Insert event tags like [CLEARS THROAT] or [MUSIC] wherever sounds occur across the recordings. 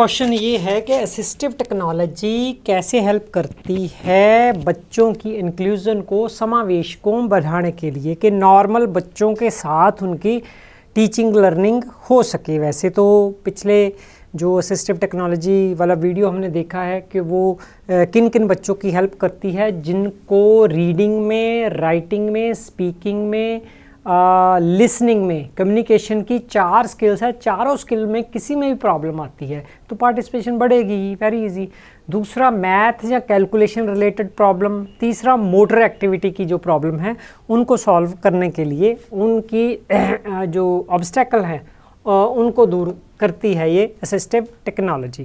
question ये है कि असिस्टिव टेक्नोलॉजी कैसे हेल्प करती है बच्चों की इंक्लूजन को समावेश को बढ़ाने के लिए कि नॉर्मल बच्चों के साथ उनकी टीचिंग लर्निंग हो सके वैसे तो पिछले जो असिस्टिव टेक्नोलॉजी वाला वीडियो हमने देखा है कि वो किन किन बच्चों की हेल्प करती है जिनको रीडिंग में राइटिंग में स्पीकिंग में लिसनिंग में कम्युनिकेशन की चार स्किल्स है चारों स्किल में किसी में भी प्रॉब्लम आती है तो पार्टिसिपेशन बढ़ेगी वेरी इजी दूसरा मैथ या कैलकुलेशन रिलेटेड प्रॉब्लम तीसरा मोटर एक्टिविटी की जो प्रॉब्लम है उनको सॉल्व करने के लिए उनकी [CLEARS THROAT] जो ऑब्स्टेकल हैं उनको दूर करती है ये असिस्टिव टेक्नोलॉजी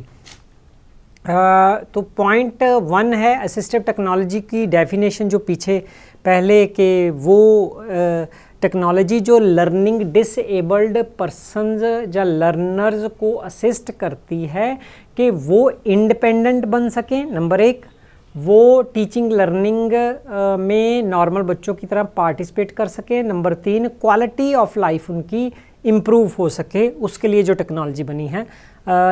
तो पॉइंट वन है असिस्टिव टेक्नोलॉजी की डेफिनेशन जो पीछे पहले के वो टेक्नोलॉजी जो लर्निंग डिसेबल्ड पर्सनज या लर्नर्स को असिस्ट करती है कि वो इंडिपेंडेंट बन सकें नंबर एक वो टीचिंग लर्निंग में नॉर्मल बच्चों की तरह पार्टिसिपेट कर सकें नंबर तीन क्वालिटी ऑफ लाइफ उनकी इम्प्रूव हो सके उसके लिए जो टेक्नोलॉजी बनी है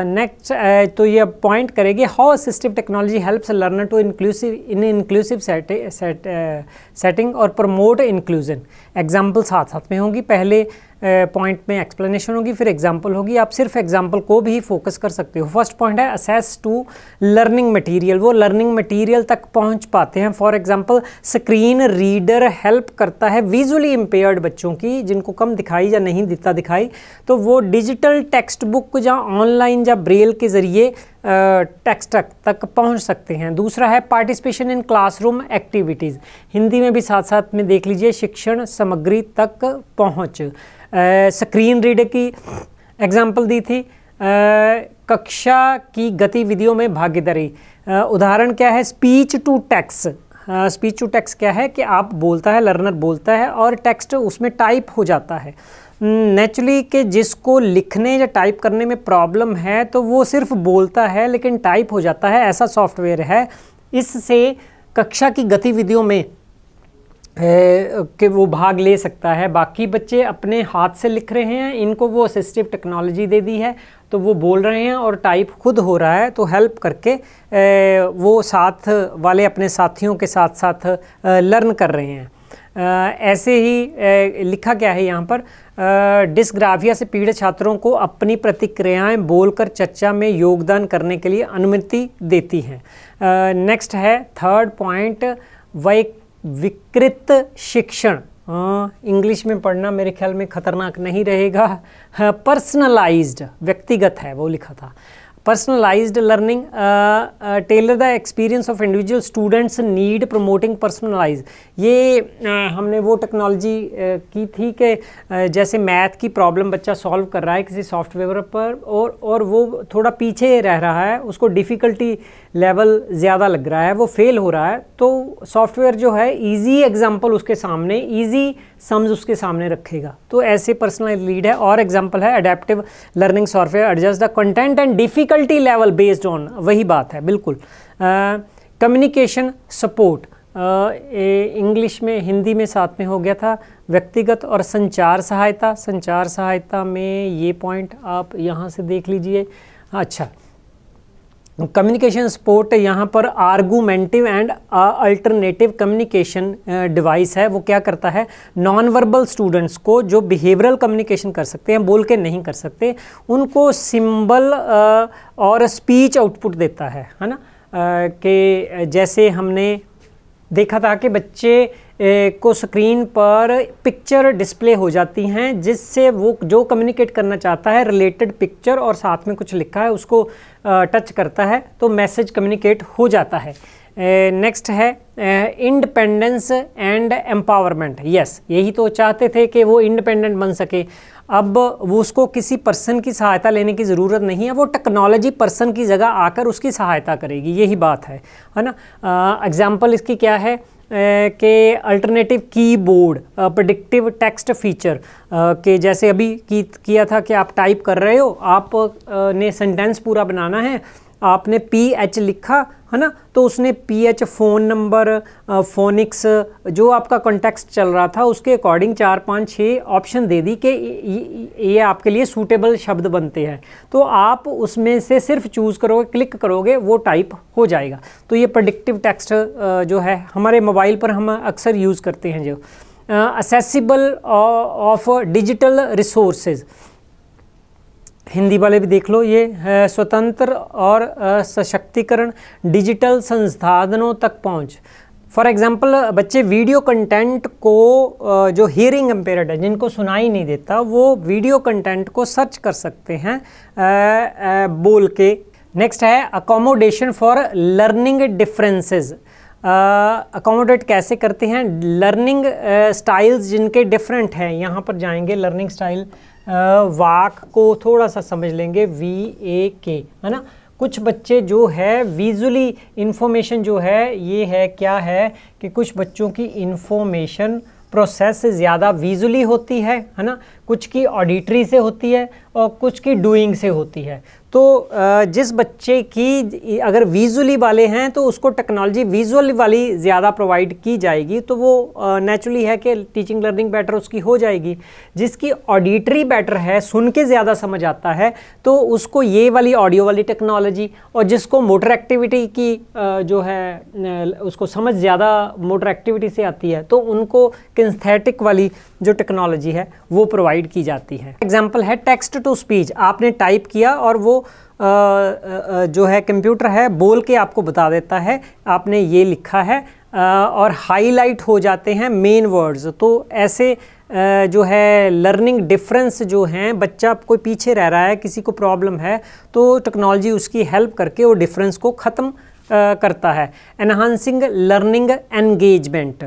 नेक्स्ट uh, uh, तो ये पॉइंट करेगी how assistive technology helps learner to inclusive in inclusive setting और प्रमोट इंक्लूजन एग्जाम्पल साथ साथ में होंगी पहले पॉइंट में एक्सप्लेनेशन होगी फिर एग्जाम्पल होगी आप सिर्फ एग्जाम्पल को भी फोकस कर सकते हो फर्स्ट पॉइंट है असेस टू लर्निंग मटीरियल वो लर्निंग मटीरियल तक पहुँच पाते हैं for example screen reader help करता है विजुअली इम्पेयर्ड बच्चों की जिनको कम दिखाई या नहीं दिखता दिखाई तो वो डिजिटल टेक्स्ट बुक या ऑनलाइन या ब्रेल के ज़रिए टेक्स्ट तक पहुंच सकते हैं दूसरा है participation in classroom activities Hindi में भी साथ साथ में देख लीजिए शिक्षण सामग्री तक पहुंच स्क्रीन रीड की एग्जाम्पल दी थी कक्षा की गतिविधियों में भागीदारी उदाहरण क्या है speech to text speech to text क्या है कि आप बोलता है लर्नर बोलता है और टेक्स्ट उसमें टाइप हो जाता है नेचुरली हम्म, कि जिसको लिखने या टाइप करने में प्रॉब्लम है तो वो सिर्फ बोलता है लेकिन टाइप हो जाता है ऐसा सॉफ्टवेयर है इससे कक्षा की गतिविधियों में के वो भाग ले सकता है बाकी बच्चे अपने हाथ से लिख रहे हैं इनको वो असिस्टिव टेक्नोलॉजी दे दी है तो वो बोल रहे हैं और टाइप खुद हो रहा है तो हेल्प करके वो साथ वाले अपने साथियों के साथ साथ लर्न कर रहे हैं ऐसे ही लिखा क्या है यहाँ पर डिस्ग्राफिया से पीड़ित छात्रों को अपनी प्रतिक्रियाएं बोलकर चर्चा में योगदान करने के लिए अनुमति देती हैं नेक्स्ट है थर्ड पॉइंट वै विकृत शिक्षण इंग्लिश में पढ़ना मेरे ख्याल में खतरनाक नहीं रहेगा पर्सनलाइज्ड व्यक्तिगत है वो लिखा था personalized learning uh, uh, tailor the experience of individual students need promoting personalized ये uh, हमने वो टेक्नोलॉजी uh, की थी कि uh, जैसे मैथ की प्रॉब्लम बच्चा सॉल्व कर रहा है किसी सॉफ्टवेयर पर और और वो थोड़ा पीछे रह रहा है उसको डिफ़िकल्टी लेवल ज़्यादा लग रहा है वो फेल हो रहा है तो सॉफ्टवेयर जो है इजी एग्जांपल उसके सामने इजी सम्स उसके सामने रखेगा तो ऐसे पर्सनल लीड है और एग्जांपल है adaptive learning software adjust the content and difficult difficulty level based on वही बात है बिल्कुल कम्युनिकेशन सपोर्ट इंग्लिश में हिंदी में साथ में हो गया था व्यक्तिगत और संचार सहायता संचार सहायता में ये पॉइंट आप यहाँ से देख लीजिए अच्छा कम्युनिकेशन तो सपोर्ट यहाँ पर argumentative and alternative communication device है वो क्या करता है नॉन वर्बल स्टूडेंट्स को जो बिहेवियरल कम्युनिकेशन कर सकते हैं बोल के नहीं कर सकते उनको सिंबल uh, और स्पीच आउटपुट देता है है ना uh, कि जैसे हमने देखा था कि बच्चे को स्क्रीन पर पिक्चर डिस्प्ले हो जाती हैं जिससे वो जो कम्युनिकेट करना चाहता है रिलेटेड पिक्चर और साथ में कुछ लिखा है उसको टच करता है तो मैसेज कम्युनिकेट हो जाता है नेक्स्ट है इंडिपेंडेंस एंड एम्पावरमेंट यस यही तो चाहते थे कि वो इंडिपेंडेंट बन सके अब वो उसको किसी पर्सन की सहायता लेने की ज़रूरत नहीं है वो टेक्नोलॉजी पर्सन की जगह आकर उसकी सहायता करेगी यही बात है है ना एग्जाम्पल इसकी क्या है के alternative keyboard predictive text feature के जैसे अभी की, किया था कि आप टाइप कर रहे हो आप आ, ने सेंटेंस पूरा बनाना है आपने पी एच लिखा है ना तो उसने P H phone number phonics जो आपका कॉन्टेक्स्ट चल रहा था उसके अकॉर्डिंग चार पाँच छः ऑप्शन दे दी कि ये आपके लिए सूटेबल शब्द बनते हैं तो आप उसमें से सिर्फ चूज़ करोगे क्लिक करोगे वो टाइप हो जाएगा तो ये प्रडिक्टिव टेक्स्ट जो है हमारे मोबाइल पर हम अक्सर यूज़ करते हैं जो accessible of digital resources Hindi वाले भी देख लो ये स्वतंत्र और सशक्तिकरण डिजिटल संसाधनों तक पहुंच फॉर एग्ज़ाम्पल बच्चे वीडियो कंटेंट को जो हियरिंग एम्पेयर्ड है जिनको सुनाई नहीं देता वो वीडियो कंटेंट को सर्च कर सकते हैं बोल के नेक्स्ट है accommodation for learning differences accommodate uh, कैसे करते हैं लर्निंग स्टाइल्स uh, जिनके डिफरेंट हैं यहाँ पर जाएंगे लर्निंग स्टाइल वाक को थोड़ा सा समझ लेंगे वी ए के है ना कुछ बच्चे जो है विजुअली इन्फॉर्मेशन जो है ये है क्या है कि कुछ बच्चों की इन्फॉर्मेशन प्रोसेस ज़्यादा विजुअली होती है है ना कुछ की ऑडिटरी से होती है और कुछ की डूइंग से होती है तो जिस बच्चे की अगर विजुअली वाले हैं तो उसको टेक्नोलॉजी विजुअल वाली ज़्यादा प्रोवाइड की जाएगी तो वो नेचुरली है कि टीचिंग लर्निंग बेटर उसकी हो जाएगी जिसकी ऑडिटरी बेटर है सुन के ज़्यादा समझ आता है तो उसको ये वाली ऑडियो वाली टेक्नोलॉजी और जिसको मोटर एक्टिविटी की जो है उसको समझ ज़्यादा मोटर एक्टिविटी से आती है तो उनको किन्स्थेटिक वाली जो टेक्नोलॉजी है वो प्रोवाइड प्रोवाइड की जाती है एग्जाम्पल है टेक्स्ट टू स्पीच आपने टाइप किया और वो आ, आ, जो है कंप्यूटर है बोल के आपको बता देता है आपने ये लिखा है और हाईलाइट हो जाते हैं मेन वर्ड्स तो ऐसे जो है लर्निंग डिफरेंस जो हैं बच्चा कोई पीछे रह रहा है किसी को प्रॉब्लम है तो टेक्नोलॉजी उसकी हेल्प करके वो डिफरेंस को ख़त्म करता है enhancing learning engagement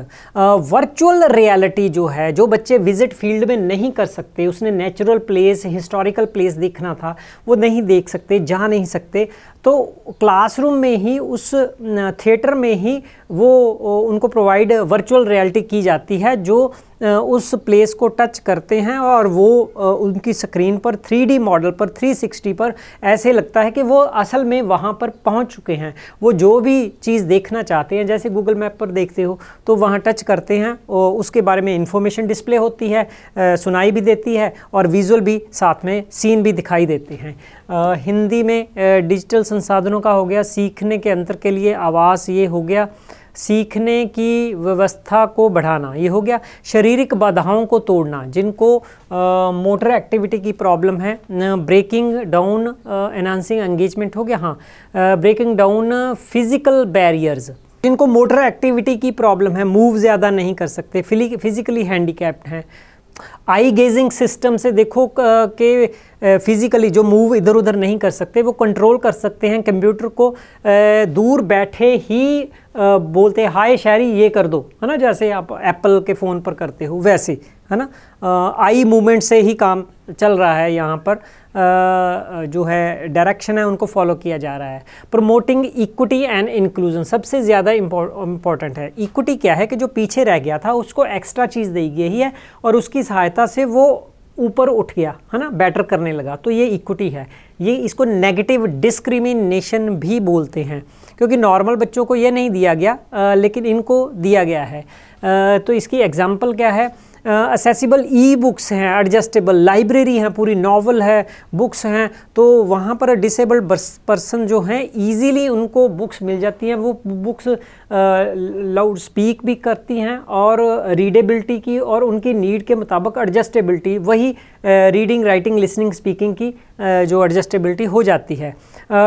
virtual reality जो है जो बच्चे विजिट फील्ड में नहीं कर सकते उसने नेचुरल प्लेस हिस्टोरिकल प्लेस देखना था वो नहीं देख सकते जा नहीं सकते तो क्लासरूम में ही उस थिएटर में ही वो उनको प्रोवाइड वर्चुअल रियलिटी की जाती है जो उस प्लेस को टच करते हैं और वो उनकी स्क्रीन पर 3D मॉडल पर 360 पर ऐसे लगता है कि वो असल में वहाँ पर पहुँच चुके हैं वो जो भी चीज़ देखना चाहते हैं जैसे गूगल मैप पर देखते हो तो वहाँ टच करते हैं उसके बारे में इंफॉर्मेशन डिस्प्ले होती है सुनाई भी देती है और विजुअल भी साथ में सीन भी दिखाई देते हैं हिंदी में डिजिटल संसाधनों का हो गया सीखने के अंतर के लिए आवास ये हो गया सीखने की व्यवस्था को बढ़ाना ये हो गया शारीरिक बाधाओं को तोड़ना जिनको आ, मोटर एक्टिविटी की प्रॉब्लम है ब्रेकिंग डाउन एनहांसिंग एंगेजमेंट हो गया हाँ ब्रेकिंग डाउन फिजिकल बैरियर्स जिनको मोटर एक्टिविटी की प्रॉब्लम है मूव ज़्यादा नहीं कर सकते फिजिकली हैंडीकैप्ड हैं आई गेजिंग सिस्टम से देखो कि फिज़िकली जो मूव इधर उधर नहीं कर सकते वो कंट्रोल कर सकते हैं कंप्यूटर को दूर बैठे ही बोलते हाय शायरी ये कर दो है ना जैसे आप एप्पल के फ़ोन पर करते हो वैसे है ना आई मूवमेंट से ही काम चल रहा है यहाँ पर आ, जो है डायरेक्शन है उनको फॉलो किया जा रहा है प्रमोटिंग इक्विटी एंड इंक्लूजन सबसे ज़्यादा इम्पोर्टेंट है इक्विटी क्या है कि जो पीछे रह गया था उसको एक्स्ट्रा चीज़ दी गई है और उसकी सहायता से वो ऊपर उठ गया है ना बेटर करने लगा तो ये इक्विटी है ये इसको नेगेटिव डिस्क्रिमिनेशन भी बोलते हैं क्योंकि नॉर्मल बच्चों को ये नहीं दिया गया आ, लेकिन इनको दिया गया है आ, तो इसकी एग्जाम्पल क्या है असेसिबल ई बुक्स हैं एडजस्टेबल लाइब्रेरी हैं पूरी नॉवल है बुक्स हैं तो वहाँ पर डिसेबल्ड पर्सन जो हैं ईजीली उनको बुक्स मिल जाती हैं वो बुक्स लाउड स्पीक भी करती हैं और रीडेबिलिटी की और उनकी नीड के मुताबिक एडजस्टेबिलिटी वही रीडिंग राइटिंग लिसनिंग स्पीकिंग की जो एडजस्टेबिलिटी हो जाती है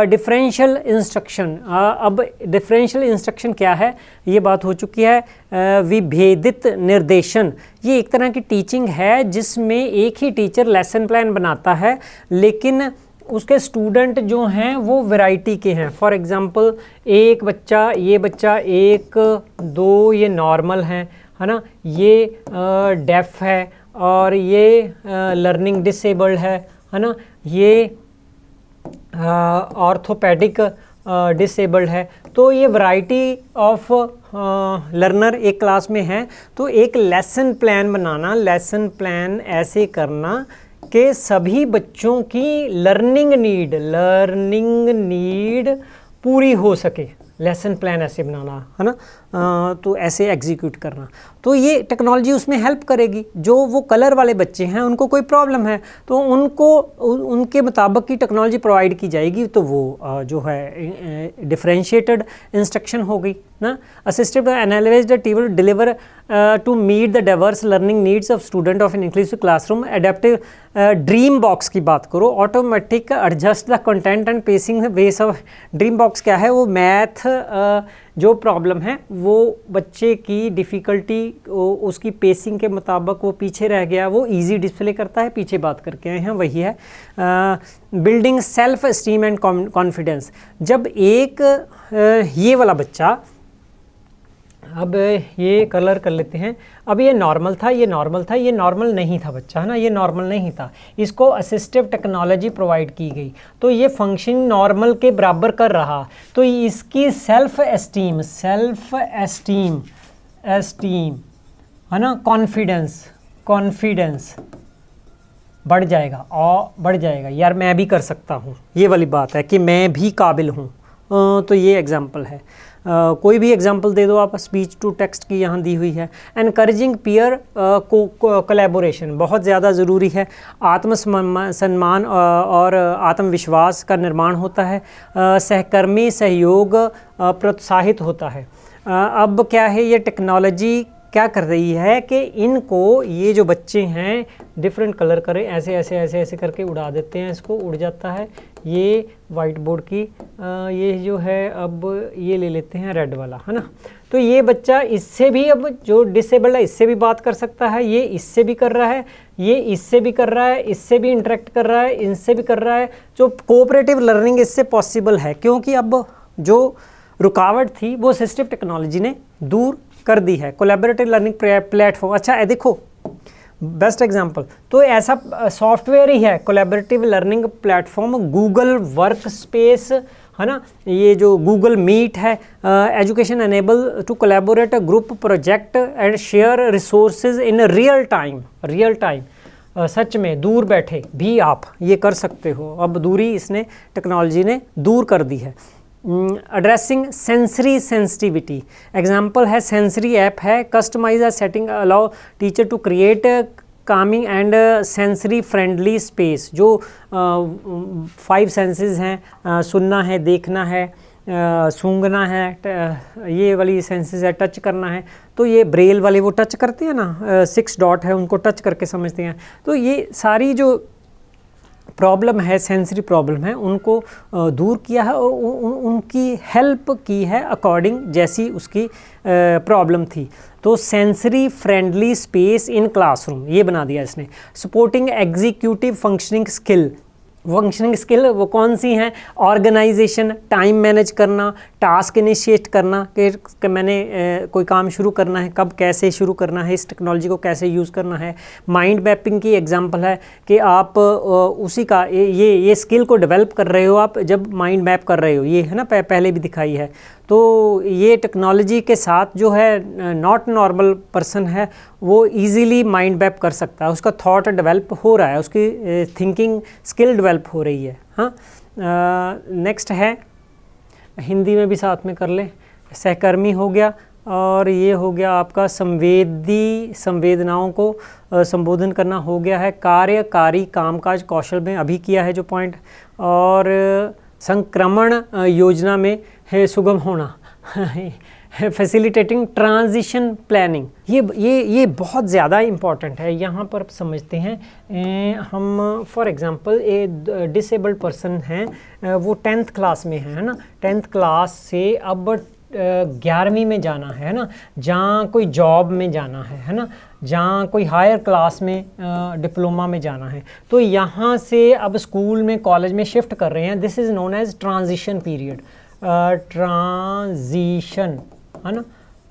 डिफरेंशियल इंस्ट्रक्शन अब डिफरेंशियल इंस्ट्रक्शन क्या है ये बात हो चुकी है विभेदित निर्देशन ये एक तरह की टीचिंग है जिसमें एक ही टीचर लेसन प्लान बनाता है लेकिन उसके स्टूडेंट जो हैं वो वैरायटी के हैं फॉर एग्ज़ाम्पल एक बच्चा ये बच्चा एक दो ये नॉर्मल हैं है ना ये डेफ है और ये लर्निंग डिसेबल्ड है है ना ये ऑर्थोपैडिक डिसेबल्ड है तो ये वैरायटी ऑफ लर्नर एक क्लास में है तो एक लेसन प्लान बनाना लेसन प्लान ऐसे करना कि सभी बच्चों की लर्निंग नीड लर्निंग नीड पूरी हो सके लेसन प्लान ऐसे बनाना है ना तो ऐसे एग्जीक्यूट करना तो ये टेक्नोलॉजी उसमें हेल्प करेगी जो वो कलर वाले बच्चे हैं उनको कोई प्रॉब्लम है तो उनको उनके मुताबिक की टेक्नोलॉजी प्रोवाइड की जाएगी तो वो जो है डिफ्रेंशिएटेड इंस्ट्रक्शन हो गई ना असिस्टिव एनालिज टीवल deliver to meet the diverse learning needs of student of an inclusive classroom adaptive DreamBox की बात करो automatic adjust the content and pacing base of DreamBox क्या है वो मैथ जो प्रॉब्लम है वो बच्चे की डिफ़िकल्टी उसकी पेसिंग के मुताबिक वो पीछे रह गया वो इजी डिस्प्ले करता है पीछे बात करके आए हैं वही है building self esteem and confidence जब एक आ, ये वाला बच्चा अब ये कलर कर लेते हैं अब ये नॉर्मल था ये नॉर्मल था ये नॉर्मल नहीं था बच्चा है ना ये नॉर्मल नहीं था इसको असिस्टिव टेक्नोलॉजी प्रोवाइड की गई तो ये फंक्शन नॉर्मल के बराबर कर रहा तो इसकी self esteem self esteem esteem है ना कॉन्फिडेंस कॉन्फिडेंस बढ़ जाएगा और बढ़ जाएगा यार मैं भी कर सकता हूँ ये वाली बात है कि मैं भी काबिल हूँ तो ये एग्ज़ाम्पल है कोई भी एग्जाम्पल दे दो आप स्पीच टू टेक्स्ट की यहाँ दी हुई है एनकरेजिंग पीयर को कलेबोरेशन बहुत ज़्यादा ज़रूरी है आत्म सम्मान और आत्मविश्वास का निर्माण होता है सहकर्मी सहयोग प्रोत्साहित होता है अब क्या है ये टेक्नोलॉजी क्या कर रही है कि इनको ये जो बच्चे हैं डिफरेंट कलर करें ऐसे ऐसे ऐसे ऐसे करके उड़ा देते हैं इसको उड़ जाता है ये वाइट बोर्ड की आ, ये जो है अब ये ले लेते हैं रेड वाला है ना तो ये बच्चा इससे भी अब जो डिसेबल्ड है इससे भी बात कर सकता है ये इससे भी कर रहा है ये इससे भी कर रहा है इससे भी इंटरेक्ट कर रहा है इनसे भी कर रहा है जो कोऑपरेटिव लर्निंग इससे पॉसिबल है क्योंकि अब जो रुकावट थी वो सिस्टिव टेक्नोलॉजी ने दूर कर दी है कोलेबरेटिव लर्निंग प्लेटफॉर्म अच्छा है देखो बेस्ट एग्जाम्पल तो ऐसा सॉफ्टवेयर ही है collaborative learning platform Google work space है ना ये जो गूगल मीट है education enable to collaborate group project and share resources in real time real time सच में दूर बैठे भी आप ये कर सकते हो अब दूरी इसने टेक्नोलॉजी ने दूर कर दी है एड्रेसिंग सेंसरी सेंसिटिविटी एग्जाम्पल है सेंसरी ऐप है customise are setting allow teacher to create calming and sensory friendly space जो फाइव uh, सेंसेस हैं uh, सुनना है देखना है uh, सूंघना है त, uh, ये वाली सेंसेस है टच करना है तो ये ब्रेल वाले वो टच करते हैं ना सिक्स uh, डॉट है उनको टच करके समझते हैं तो ये सारी जो प्रॉब्लम है सेंसरी प्रॉब्लम है उनको दूर किया है और उन, उनकी हेल्प की है अकॉर्डिंग जैसी उसकी प्रॉब्लम थी तो sensory friendly space in classroom ये बना दिया इसने supporting executive functioning skill functioning skill वो कौन सी हैं ऑर्गेनाइजेशन टाइम मैनेज करना टास्क इनिशिएट करना कि मैंने कोई काम शुरू करना है कब कैसे शुरू करना है इस टेक्नोलॉजी को कैसे यूज़ करना है माइंड मैपिंग की एग्जांपल है कि आप उसी का ये ये स्किल को डेवलप कर रहे हो आप जब माइंड मैप कर रहे हो ये है ना पहले भी दिखाई है तो ये टेक्नोलॉजी के साथ जो है नॉट नॉर्मल पर्सन है वो इजीली माइंड मैप कर सकता है उसका थॉट डेवलप हो रहा है उसकी थिंकिंग स्किल डेवलप हो रही है हाँ नेक्स्ट है हिंदी में भी साथ में कर लें सहकर्मी हो गया और ये हो गया आपका संवेदी संवेदनाओं को संबोधन करना हो गया है कार्यकारी कामकाज कौशल में अभी किया है जो पॉइंट और संक्रमण योजना में है सुगम होना [LAUGHS] फैसिलिटेटिंग ट्रांजिशन प्लानिंग ये ये ये बहुत ज़्यादा इम्पॉर्टेंट है यहाँ पर आप समझते हैं ए, हम for example a disabled person हैं वो टेंथ क्लास में है ना टेंथ क्लास से अब ग्यारहवीं में जाना है ना जहाँ कोई जॉब में जाना है है ना जहाँ कोई हायर क्लास में डिप्लोमा में जाना है तो यहाँ से अब स्कूल में कॉलेज में शिफ्ट कर रहे हैं this is known as transition period transition है ना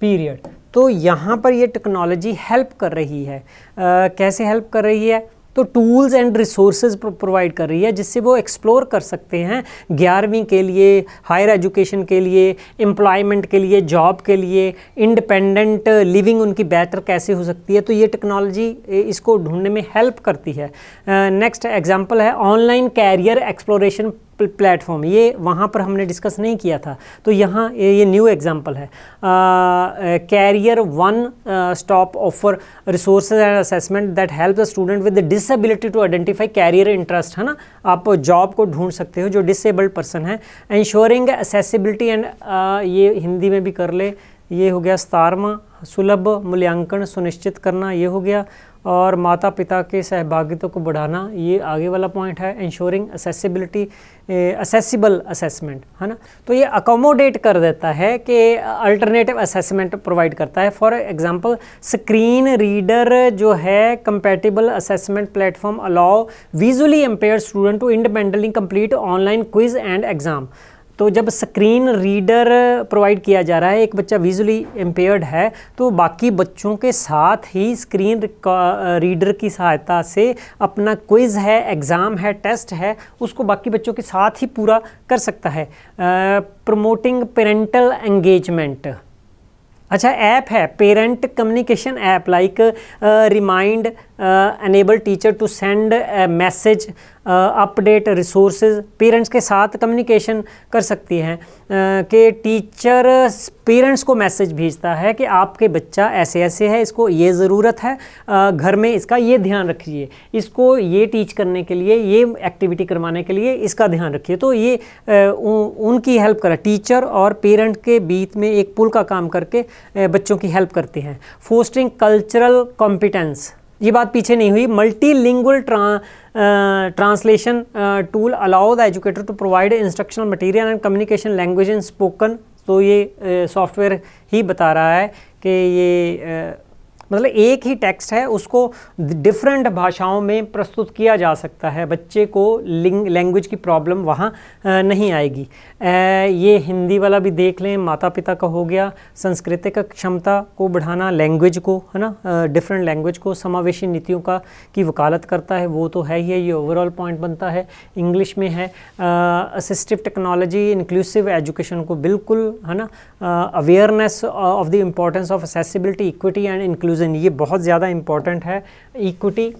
पीरियड तो यहाँ पर ये टेक्नोलॉजी हेल्प कर रही है uh, कैसे हेल्प कर रही है तो टूल्स एंड रिसोर्सेज प्रोवाइड कर रही है जिससे वो एक्सप्लोर कर सकते हैं ग्यारहवीं के लिए हायर एजुकेशन के लिए एम्प्लॉयमेंट के लिए जॉब के लिए इंडिपेंडेंट लिविंग उनकी बेहतर कैसे हो सकती है तो ये टेक्नोलॉजी इसको ढूंढने में हेल्प करती है नेक्स्ट uh, एग्जांपल है ऑनलाइन कैरियर एक्सप्लोरेशन प्लेटफॉर्म ये वहाँ पर हमने डिस्कस नहीं किया था तो यहाँ ये न्यू एग्जांपल है career one stop offer resource and assessment that help the student with disability to identify career interest है ना आप जॉब को ढूंढ सकते हो जो डिसेबल्ड पर्सन है इंश्योरिंग असेसिबिलिटी एंड ये हिंदी में भी कर ले ये हो गया सतारवा सुलभ मूल्यांकन सुनिश्चित करना ये हो गया और माता पिता के सहभागिता को बढ़ाना ये आगे वाला पॉइंट है इंश्योरिंग असेसिबिलिटी असेसिबल असेसमेंट है ना तो ये अकोमोडेट कर देता है कि अल्टरनेटिव असेसमेंट प्रोवाइड करता है फॉर एग्जांपल स्क्रीन रीडर जो है compatible assessment platform allow visually impaired student to independently complete online quiz and exam तो जब स्क्रीन रीडर प्रोवाइड किया जा रहा है एक बच्चा विजुअली एम्पेयर्ड है तो बाकी बच्चों के साथ ही स्क्रीन रीडर की सहायता से अपना क्विज़ है एग्ज़ाम है टेस्ट है उसको बाकी बच्चों के साथ ही पूरा कर सकता है प्रमोटिंग पेरेंटल एंगेजमेंट अच्छा ऐप है parent communication app like remind enable teacher to send message update resource parents के साथ कम्युनिकेशन कर सकती हैं uh, कि टीचर पेरेंट्स को मैसेज भेजता है कि आपके बच्चा ऐसे ऐसे है इसको ये ज़रूरत है uh, घर में इसका ये ध्यान रखिए इसको ये टीच करने के लिए ये एक्टिविटी करवाने के लिए इसका ध्यान रखिए तो ये uh, उनकी हेल्प करा टीचर और पेरेंट के बीच में एक पुल का काम करके बच्चों की हेल्प करते हैं फोस्टिंग कल्चरल कॉम्पिटेंस ये बात पीछे नहीं हुई multi translation tool allow the educator to provide instructional material and communication language in spoken तो ये सॉफ्टवेयर ही बता रहा है कि ये मतलब एक ही टेक्स्ट है उसको डिफरेंट भाषाओं में प्रस्तुत किया जा सकता है बच्चे को लिंग लैंग्वेज की प्रॉब्लम वहाँ नहीं आएगी ये हिंदी वाला भी देख लें माता पिता का हो गया संस्कृतिक क्षमता को बढ़ाना लैंग्वेज को है ना डिफरेंट लैंग्वेज को समावेशी नीतियों का की वकालत करता है वो तो है ही है ये ओवरऑल पॉइंट बनता है इंग्लिश में है असिस्टिव टेक्नोलॉजी इंक्लूसिव एजुकेशन को बिल्कुल है ना awareness of the importance of accessibility equity and inclusive inclusion ये बहुत ज़्यादा इंपॉर्टेंट है इक्विटी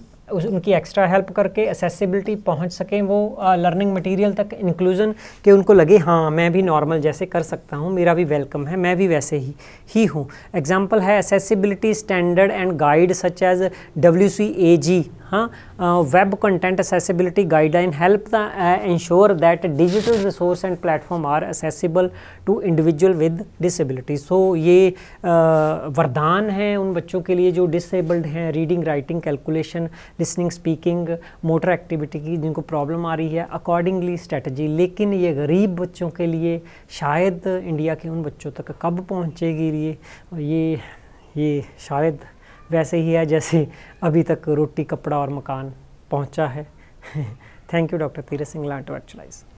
उनकी एक्स्ट्रा हेल्प करके एसेसिबिलिटी पहुंच सकें वो लर्निंग मटेरियल तक इंक्लूजन के उनको लगे हाँ मैं भी नॉर्मल जैसे कर सकता हूँ मेरा भी वेलकम है मैं भी वैसे ही ही हूँ एग्जाम्पल है accessibility standard and guide such as W C A G हाँ web content accessibility guideline help the ensure that digital resource and platform are accessible to individual with disability so ये वरदान है उन बच्चों के लिए जो डिसेबल्ड हैं reading writing calculation listening speaking motor activity की जिनको प्रॉब्लम आ रही है अकॉर्डिंगली स्ट्रेटजी लेकिन ये गरीब बच्चों के लिए शायद इंडिया के उन बच्चों तक कब पहुँचेगी ये ये ये शायद वैसे ही है जैसे अभी तक रोटी कपड़ा और मकान पहुंचा है thank you doctor Tirath Singh लाटो एक्चुलाइज